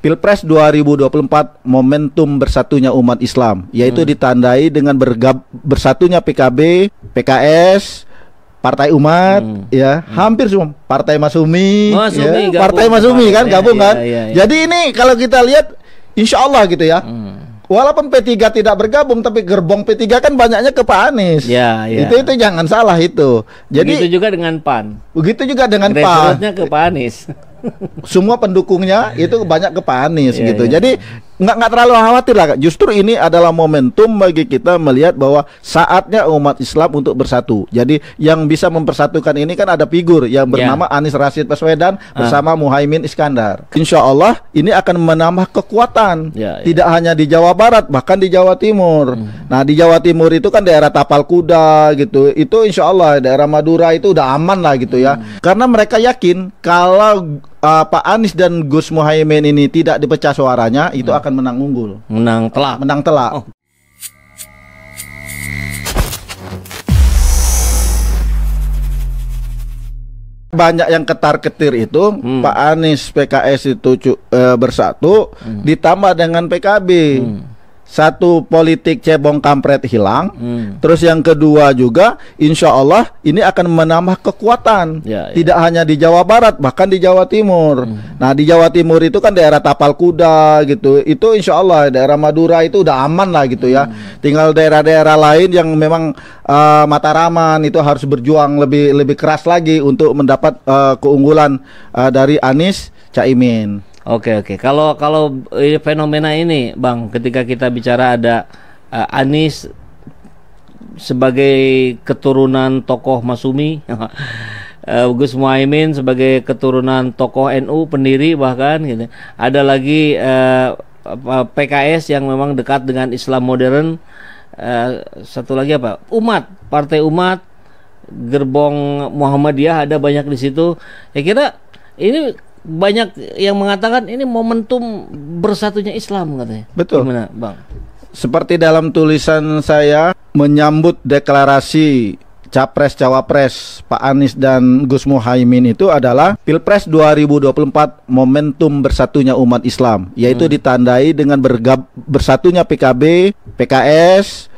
Pilpres 2024 momentum bersatunya umat Islam yaitu hmm. ditandai dengan bergab, bersatunya PKB, PKS, Partai Umat hmm. ya, hmm. hampir semua Partai Masumi, Masumi ya, Partai Masumi kan ya, gabung ya, kan. Ya, ya, Jadi ini kalau kita lihat insya Allah gitu ya. Hmm. Walaupun P3 tidak bergabung tapi gerbong P3 kan banyaknya ke Pak Anies. Ya, ya. Itu itu jangan salah itu. Jadi Begitu juga dengan PAN. Begitu juga dengan PAN. ke Pak Anies semua pendukungnya iya, itu iya. banyak ke Pak yeah, gitu. Yeah. Jadi nggak nggak terlalu khawatir lah. Justru ini adalah momentum bagi kita melihat bahwa saatnya umat Islam untuk bersatu. Jadi yang bisa mempersatukan ini kan ada figur yang iya. bernama yeah. Anies Rashid Baswedan ah. bersama uh. Muhaimin Iskandar. Insya Allah ini akan menambah kekuatan. Yeah, yeah. Tidak hanya di Jawa Barat, bahkan di Jawa Timur. Mm. Nah di Jawa Timur itu kan daerah Tapal Kuda gitu. Itu Insya Allah daerah Madura itu udah aman lah gitu ya. Hmm. Karena mereka yakin kalau uh, Pak Anies dan Gus Muhaymin ini tidak dipecah suaranya, itu hmm. akan menang unggul. Menang telak. Menang telak. Oh. Banyak yang ketar-ketir itu hmm. Pak Anies PKS itu uh, bersatu hmm. ditambah dengan PKB. Hmm satu politik cebong kampret hilang, hmm. terus yang kedua juga, insya Allah ini akan menambah kekuatan, ya, ya, tidak hanya di Jawa Barat, bahkan di Jawa Timur. Hmm. Nah di Jawa Timur itu kan daerah Tapal Kuda gitu, itu insya Allah daerah Madura itu udah aman lah gitu ya. Hmm. Tinggal daerah-daerah lain yang memang uh, eh, Mataraman itu harus berjuang lebih lebih keras lagi untuk mendapat uh, keunggulan uh, dari Anies Caimin. Oke oke. Kalau kalau fenomena ini, Bang, ketika kita bicara ada uh, Anies sebagai keturunan tokoh Masumi, uh, Gus Muhaimin sebagai keturunan tokoh NU pendiri bahkan gitu. Ada lagi uh, eh, PKS yang memang dekat dengan Islam modern. Uh, satu lagi apa? Umat, Partai Umat, Gerbong Muhammadiyah ada banyak di situ. Ya kira ini banyak yang mengatakan ini momentum bersatunya Islam katanya. Betul. Gimana, Bang? Seperti dalam tulisan saya menyambut deklarasi Capres Cawapres Pak Anies dan Gus Muhaimin itu adalah Pilpres 2024 momentum bersatunya umat Islam yaitu hmm. ditandai dengan bergab, bersatunya PKB, PKS,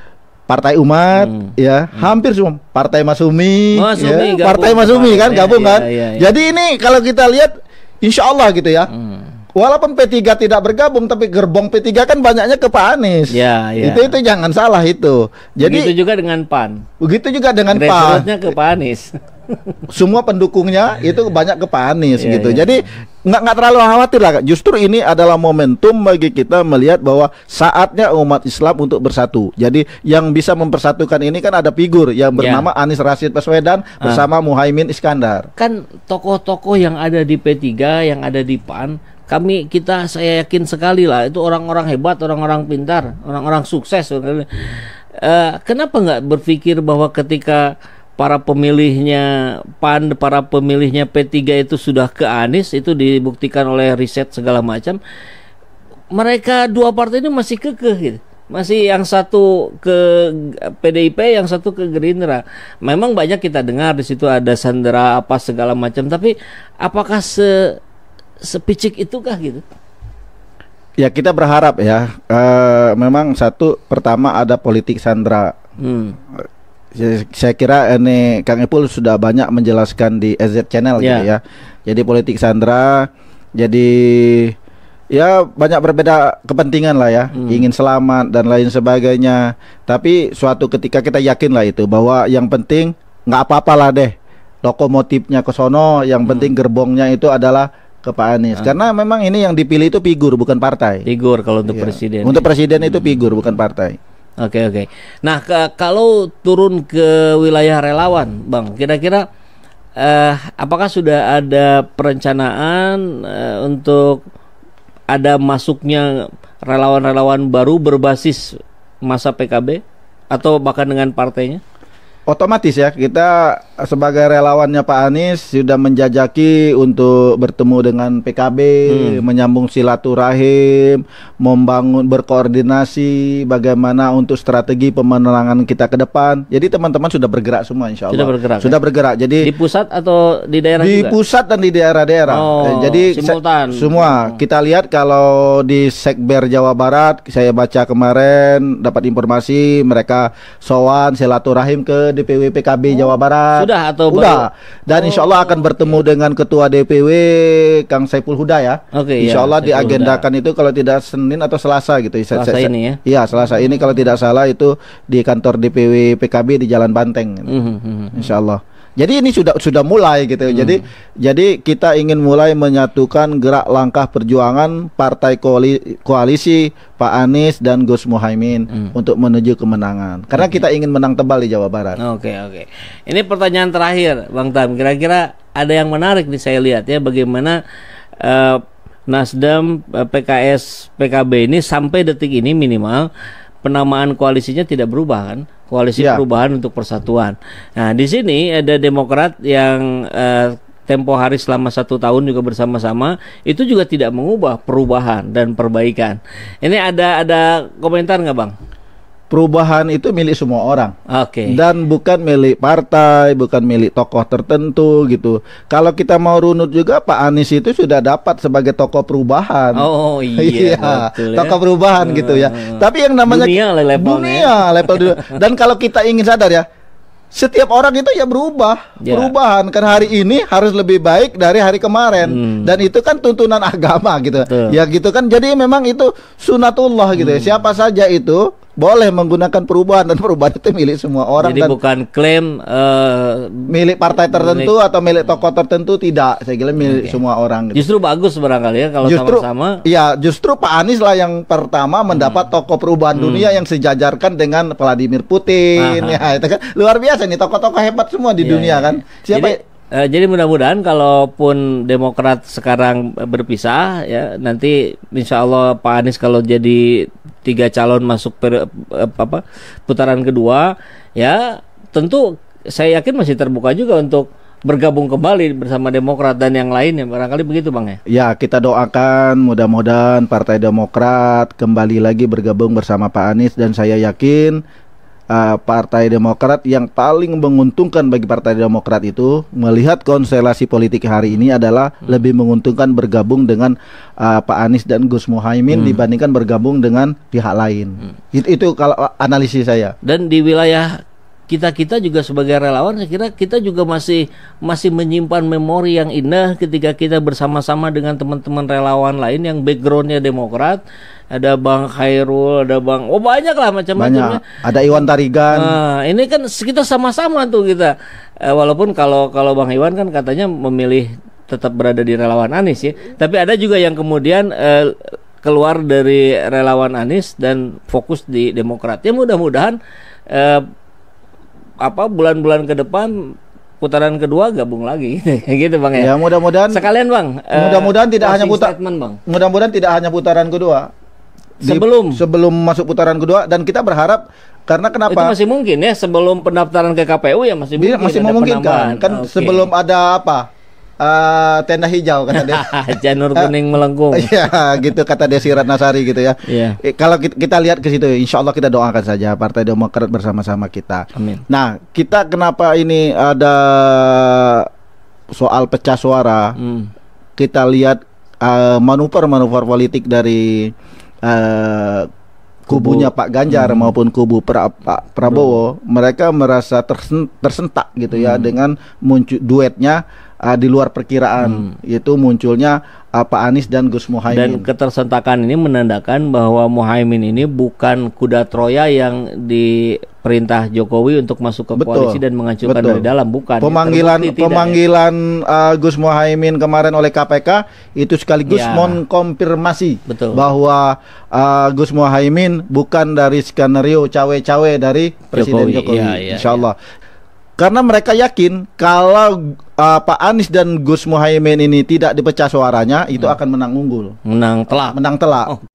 Partai Umat hmm. ya, hmm. hampir semua Partai Masumi, Masumi ya, gabung, Partai Masumi kan ya, gabung ya, kan. Ya, ya, ya. Jadi ini kalau kita lihat Insya Allah gitu ya. Hmm. Walaupun P3 tidak bergabung, tapi gerbong P3 kan banyaknya ke Pak Anies. Ya, ya. Itu itu jangan salah itu. Jadi begitu juga dengan PAN. Begitu juga dengan PAN. ke Pak Anies. semua pendukungnya iya, itu iya. banyak ke Pak iya, gitu. Yeah. Jadi nggak nggak terlalu khawatir lah. Justru ini adalah momentum bagi kita melihat bahwa saatnya umat Islam untuk bersatu. Jadi yang bisa mempersatukan ini kan ada figur yang bernama yeah. Anies Rashid Baswedan ah. bersama uh. Muhaimin Iskandar. Kan tokoh-tokoh yang ada di P3, yang ada di PAN kami kita saya yakin sekali lah itu orang-orang hebat, orang-orang pintar, orang-orang sukses. Uh, kenapa nggak berpikir bahwa ketika para pemilihnya PAN, para pemilihnya P3 itu sudah ke Anies, itu dibuktikan oleh riset segala macam. Mereka dua partai ini masih kekeh gitu. Masih yang satu ke PDIP, yang satu ke Gerindra. Memang banyak kita dengar di situ ada sandera apa segala macam, tapi apakah se sepicik itukah gitu? Ya kita berharap ya. E, memang satu pertama ada politik sandera. Hmm saya kira ini eh, Kang Epul sudah banyak menjelaskan di EZ Channel yeah. gitu ya. ya. Jadi politik sandra, jadi ya banyak berbeda kepentingan lah ya, hmm. ingin selamat dan lain sebagainya. Tapi suatu ketika kita yakin lah itu bahwa yang penting nggak apa-apa lah deh lokomotifnya ke sono, yang penting hmm. gerbongnya itu adalah ke Pak Anies. Ah. Karena memang ini yang dipilih itu figur bukan partai. Figur kalau untuk iya. presiden. Untuk presiden itu hmm. figur bukan partai. Oke okay, oke. Okay. Nah ke, kalau turun ke wilayah relawan, bang, kira-kira eh, apakah sudah ada perencanaan eh, untuk ada masuknya relawan-relawan baru berbasis masa PKB atau bahkan dengan partainya? Otomatis ya kita sebagai relawannya Pak Anies sudah menjajaki untuk bertemu dengan PKB, hmm. menyambung silaturahim, membangun berkoordinasi bagaimana untuk strategi pemenangan kita ke depan. Jadi teman-teman sudah bergerak semua insya Allah. Sudah bergerak. Sudah ya? bergerak. Jadi di pusat atau di daerah Di juga? pusat dan di daerah-daerah. Oh, eh, Jadi simultan. Semua. Oh. Kita lihat kalau di Sekber Jawa Barat saya baca kemarin dapat informasi mereka sowan silaturahim ke DPW PKB oh. Jawa Barat. Sudah atau Udah. Dan oh. insya Allah akan bertemu dengan Ketua DPW Kang Saiful Huda ya. Oke. Okay, iya, insya Allah ya, diagendakan itu kalau tidak Senin atau Selasa gitu. Selasa saya, ini ya. Iya Selasa ini kalau tidak salah itu di kantor DPW PKB di Jalan Banteng. Gitu. Mm -hmm. Insya Allah. Jadi ini sudah sudah mulai gitu. Hmm. Jadi jadi kita ingin mulai menyatukan gerak langkah perjuangan partai koalisi, koalisi Pak Anies dan Gus Muhaimin hmm. untuk menuju kemenangan. Karena okay. kita ingin menang tebal di Jawa Barat. Oke, okay, oke. Okay. Ini pertanyaan terakhir, Bang Tam. Kira-kira ada yang menarik nih saya lihat ya bagaimana uh, Nasdem, eh, PKS, PKB ini sampai detik ini minimal penamaan koalisinya tidak berubah kan? koalisi yeah. perubahan untuk persatuan. Nah di sini ada Demokrat yang uh, tempo hari selama satu tahun juga bersama-sama itu juga tidak mengubah perubahan dan perbaikan. Ini ada ada komentar nggak bang? perubahan itu milik semua orang. Oke. Okay. Dan bukan milik partai, bukan milik tokoh tertentu gitu. Kalau kita mau runut juga Pak Anies itu sudah dapat sebagai tokoh perubahan. Oh iya. iya. Betul, ya. tokoh perubahan uh, gitu ya. Tapi yang namanya dunia level dunia level dunia. Dan kalau kita ingin sadar ya, setiap orang itu ya berubah, yeah. perubahan kan hari ini harus lebih baik dari hari kemarin hmm. dan itu kan tuntunan agama gitu. Betul. Ya gitu kan. Jadi memang itu sunatullah gitu ya. hmm. ya. Siapa saja itu boleh menggunakan perubahan dan perubahan itu milik semua orang. Jadi dan bukan klaim uh, milik partai tertentu milik, atau milik tokoh tertentu tidak. Saya kira milik okay. semua orang. Gitu. Justru bagus barangkali ya kalau sama-sama. Iya, justru Pak Anies lah yang pertama hmm. mendapat tokoh perubahan hmm. dunia yang sejajarkan dengan Vladimir Putin. Aha. Ya itu kan luar biasa nih tokoh-tokoh hebat semua di yeah, dunia yeah. kan. Iya. Siapa? Jadi, ya? Uh, jadi mudah-mudahan kalaupun Demokrat sekarang berpisah ya nanti Insya Allah Pak Anies kalau jadi tiga calon masuk per, eh, apa putaran kedua ya tentu saya yakin masih terbuka juga untuk bergabung kembali bersama Demokrat dan yang lain lainnya barangkali begitu Bang ya. Ya, kita doakan mudah-mudahan Partai Demokrat kembali lagi bergabung bersama Pak Anies dan saya yakin uh, Partai Demokrat yang paling menguntungkan bagi Partai Demokrat itu melihat konstelasi politik hari ini adalah hmm. lebih menguntungkan bergabung dengan uh, Pak Anies dan Gus Muhaimin hmm. dibandingkan bergabung dengan pihak lain. Hmm. Itu, itu kalau analisis saya. Dan di wilayah kita kita juga sebagai relawan saya kira kita juga masih masih menyimpan memori yang indah ketika kita bersama-sama dengan teman-teman relawan lain yang backgroundnya Demokrat ada Bang Khairul, ada Bang, oh banyak lah macam-macamnya. Ada Iwan Tarigan. Nah, ini kan kita sama-sama tuh kita. Eh, walaupun kalau kalau Bang Iwan kan katanya memilih tetap berada di relawan Anies ya. Tapi ada juga yang kemudian eh, keluar dari relawan Anies dan fokus di Demokrat. Ya mudah-mudahan eh, apa bulan-bulan ke depan putaran kedua gabung lagi gitu bang ya. Ya mudah-mudahan sekalian bang. Eh, mudah-mudahan uh, tidak hanya putaran Mudah-mudahan tidak hanya putaran kedua. Di, sebelum sebelum masuk putaran kedua dan kita berharap karena kenapa? Itu masih mungkin ya sebelum pendaftaran ke KPU ya masih mungkin. Masih memungkinkan. Kan okay. sebelum ada apa? uh, tenda hijau kata dia. Janur eh, kuning melengkung. Iya, gitu kata Desi Ratnasari gitu ya. Iya. Yeah. Kalau kita, kita lihat ke situ, insya Allah kita doakan saja Partai Demokrat bersama-sama kita. Amin. Nah, kita kenapa ini ada soal pecah suara? Hmm. Kita lihat manuver eh, manuver-manuver politik dari uh, kubunya Pak Ganjar hmm. maupun kubu pra, Pak Prabowo, hmm. mereka merasa tersentak gitu ya hmm. dengan muncul duetnya uh, di luar perkiraan hmm. yaitu munculnya uh, Pak Anies dan Gus Muhaimin. Dan ketersentakan ini menandakan bahwa Muhaimin ini bukan kuda Troya yang diperintah Jokowi untuk masuk ke betul, koalisi dan menghancurkan betul. dari dalam, bukan. Pemanggilan ya, pemanggilan ya. uh, Gus Muhaimin kemarin oleh KPK itu sekaligus ya. mengkonfirmasi bahwa uh, Gus Muhaimin bukan dari skenario cawe-cawe dari Presiden Jokowi, Jokowi. Ya, ya, Insya Allah. Ya. Karena mereka yakin kalau uh, Pak Anies dan Gus Muhaymin ini tidak dipecah suaranya, itu hmm. akan menang unggul. Menang telak. Menang telak. Oh.